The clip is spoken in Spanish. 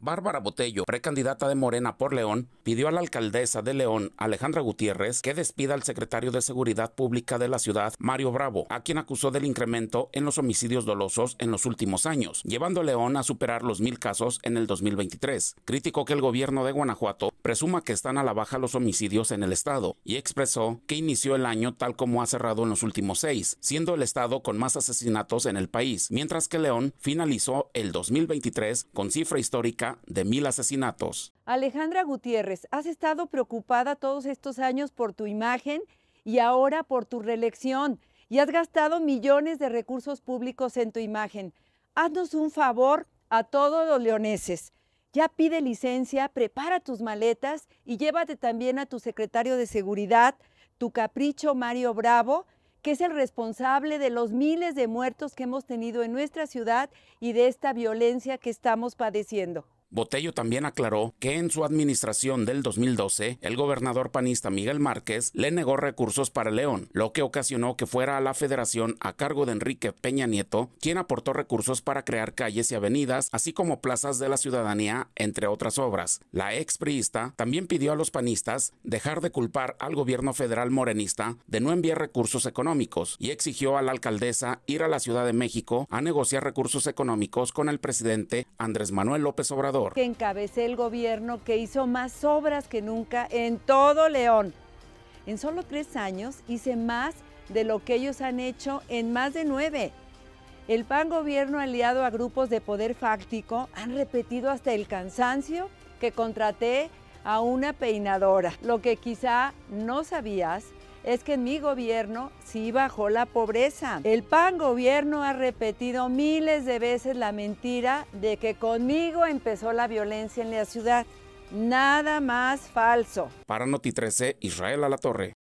Bárbara Botello, precandidata de Morena por León, pidió a la alcaldesa de León, Alejandra Gutiérrez, que despida al secretario de Seguridad Pública de la ciudad, Mario Bravo, a quien acusó del incremento en los homicidios dolosos en los últimos años, llevando a León a superar los mil casos en el 2023. Criticó que el gobierno de Guanajuato presuma que están a la baja los homicidios en el estado y expresó que inició el año tal como ha cerrado en los últimos seis, siendo el estado con más asesinatos en el país, mientras que León finalizó el 2023 con cifra histórica de mil asesinatos. Alejandra Gutiérrez, has estado preocupada todos estos años por tu imagen y ahora por tu reelección y has gastado millones de recursos públicos en tu imagen. Haznos un favor a todos los leoneses. Ya pide licencia, prepara tus maletas y llévate también a tu secretario de seguridad, tu capricho Mario Bravo, que es el responsable de los miles de muertos que hemos tenido en nuestra ciudad y de esta violencia que estamos padeciendo. Botello también aclaró que en su administración del 2012, el gobernador panista Miguel Márquez le negó recursos para León, lo que ocasionó que fuera a la federación a cargo de Enrique Peña Nieto, quien aportó recursos para crear calles y avenidas, así como plazas de la ciudadanía, entre otras obras. La expriista también pidió a los panistas dejar de culpar al gobierno federal morenista de no enviar recursos económicos y exigió a la alcaldesa ir a la Ciudad de México a negociar recursos económicos con el presidente Andrés Manuel López Obrador que encabecé el gobierno que hizo más obras que nunca en todo León. En solo tres años hice más de lo que ellos han hecho en más de nueve. El PAN gobierno aliado a grupos de poder fáctico han repetido hasta el cansancio que contraté a una peinadora. Lo que quizá no sabías es que en mi gobierno sí bajó la pobreza. El PAN gobierno ha repetido miles de veces la mentira de que conmigo empezó la violencia en la ciudad. Nada más falso. Para Noti 13, Israel La Torre.